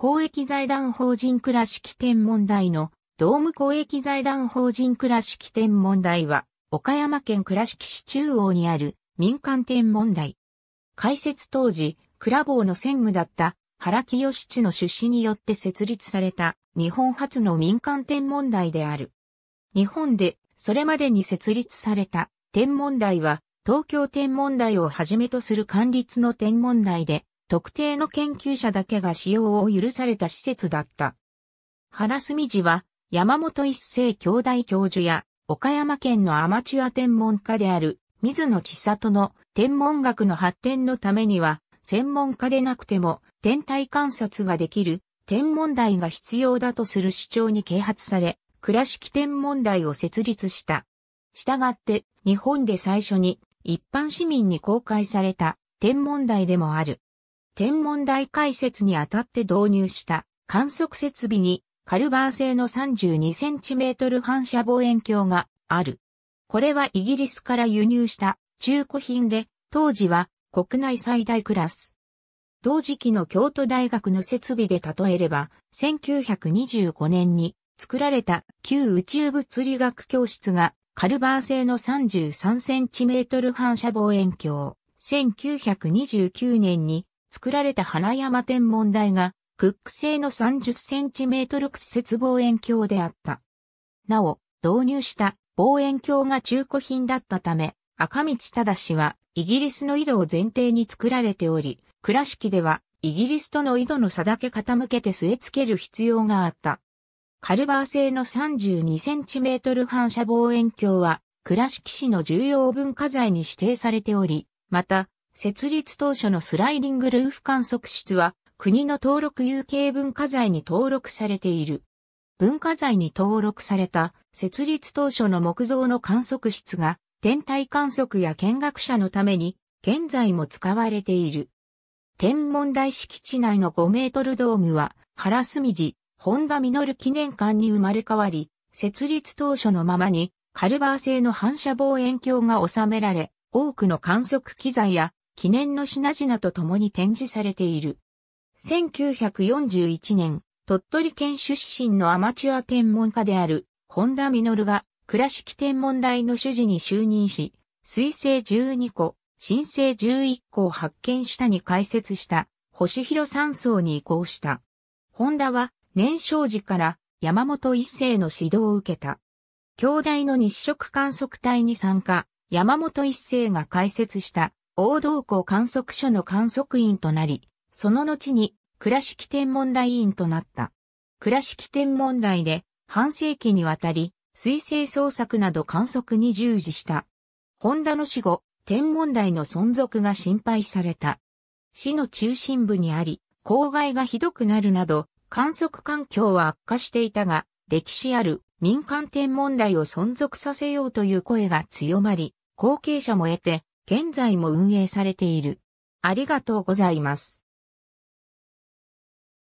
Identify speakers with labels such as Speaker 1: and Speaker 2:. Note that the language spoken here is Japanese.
Speaker 1: 公益財団法人倉敷天文台のドーム公益財団法人倉敷天文台は、岡山県倉敷市中央にある民間天文台。開設当時、倉坊の専務だった原清七の出資によって設立された日本初の民間天文台である。日本でそれまでに設立された天文台は東京天文台をはじめとする管理の天文台で特定の研究者だけが使用を許された施設だった。原澄寺は、山本一世兄弟教授や、岡山県のアマチュア天文家である、水野千里の天文学の発展のためには、専門家でなくても天体観察ができる天文台が必要だとする主張に啓発され、倉敷天文台を設立した。したがって、日本で最初に一般市民に公開された天文台でもある。天文台開設にあたって導入した観測設備にカルバー製の 32cm 反射望遠鏡がある。これはイギリスから輸入した中古品で、当時は国内最大クラス。同時期の京都大学の設備で例えれば、1925年に作られた旧宇宙物理学教室がカルバー製の 33cm 反射望遠鏡、1929年に作られた花山天文台が、クック製の 30cm 屈折望遠鏡であった。なお、導入した望遠鏡が中古品だったため、赤道忠はイギリスの井戸を前提に作られており、倉敷ではイギリスとの井戸の差だけ傾けて据え付ける必要があった。カルバー製の 32cm 反射望遠鏡は倉敷市の重要文化財に指定されており、また設立当初のスライディングルーフ観測室は、国の登録有形文化財に登録されている。文化財に登録された設立当初の木造の観測室が天体観測や見学者のために現在も使われている。天文台敷地内の5メートルドームは原隅寺本田実記念館に生まれ変わり、設立当初のままにカルバー製の反射望遠鏡が収められ、多くの観測機材や記念の品々と共に展示されている。1941年、鳥取県出身のアマチュア天文家である、本田実が、倉敷天文台の主事に就任し、水星12個、新星11個を発見したに開設した、星広山荘に移行した。本田は、年少時から山本一世の指導を受けた。兄弟の日食観測隊に参加、山本一世が開設した大道港観測所の観測員となり、その後に倉敷天文台員となった。倉敷天文台で半世紀にわたり、水星捜索など観測に従事した。本田の死後、天文台の存続が心配された。市の中心部にあり、公害がひどくなるなど、観測環境は悪化していたが、歴史ある民間天文台を存続させようという声が強まり、後継者も得て、現在も運営されている。ありがとうございます。